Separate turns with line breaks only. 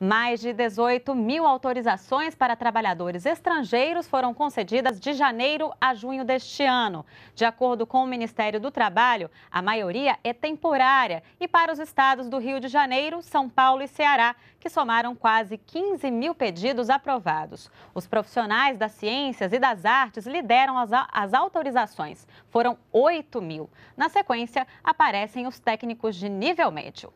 Mais de 18 mil autorizações para trabalhadores estrangeiros foram concedidas de janeiro a junho deste ano. De acordo com o Ministério do Trabalho, a maioria é temporária e para os estados do Rio de Janeiro, São Paulo e Ceará, que somaram quase 15 mil pedidos aprovados. Os profissionais das ciências e das artes lideram as, as autorizações. Foram 8 mil. Na sequência, aparecem os técnicos de nível médio.